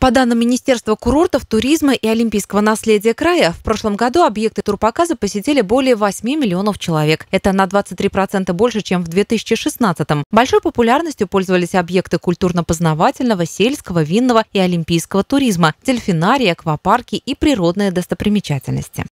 По данным Министерства курортов, туризма и олимпийского наследия края, в прошлом году объекты турпоказа посетили более 8 миллионов человек. Это на 23% больше, чем в 2016 -м. Большой популярностью пользовались объекты культурно-познавательного, сельского, винного и олимпийского туризма, дельфинарии, аквапарки и природные достопримечательности.